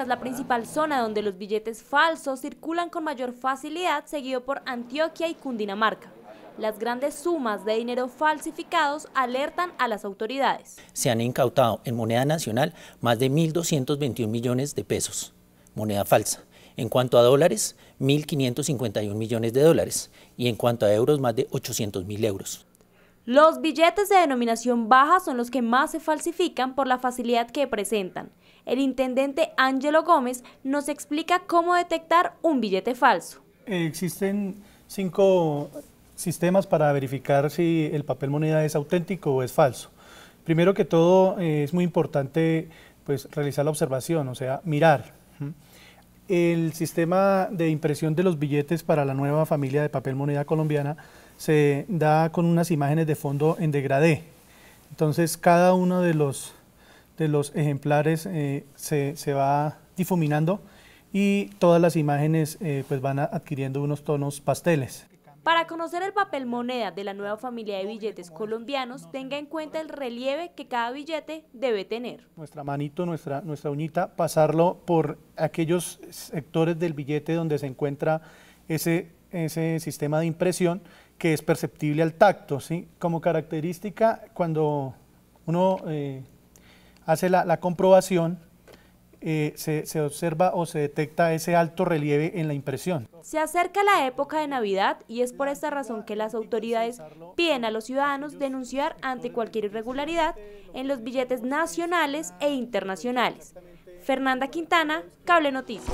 es la principal zona donde los billetes falsos circulan con mayor facilidad, seguido por Antioquia y Cundinamarca. Las grandes sumas de dinero falsificados alertan a las autoridades. Se han incautado en moneda nacional más de 1.221 millones de pesos, moneda falsa. En cuanto a dólares, 1.551 millones de dólares y en cuanto a euros, más de 800.000 euros. Los billetes de denominación baja son los que más se falsifican por la facilidad que presentan. El intendente Ángelo Gómez nos explica cómo detectar un billete falso. Eh, existen cinco sistemas para verificar si el papel moneda es auténtico o es falso. Primero que todo, eh, es muy importante pues, realizar la observación, o sea, mirar. El sistema de impresión de los billetes para la nueva familia de papel moneda colombiana se da con unas imágenes de fondo en degradé. Entonces cada uno de los, de los ejemplares eh, se, va difuminando y todas las imágenes eh, pues van adquiriendo unos tonos pasteles. Para conocer el papel moneda de la nueva familia de billetes colombianos, tenga en cuenta el relieve que cada billete debe tener. Nuestra manito, nuestra, nuestra uñita, pasarlo por aquellos sectores del billete donde se encuentra ese ese sistema de impresión que es perceptible al tacto. ¿sí? Como característica, cuando uno eh, hace la, comprobación, eh, se, se, observa o se detecta ese alto relieve en la impresión. Se acerca la época de Navidad y es por esta razón que las autoridades piden a los ciudadanos denunciar ante cualquier irregularidad en los billetes nacionales e internacionales. Fernanda Quintana, Cable Noticias.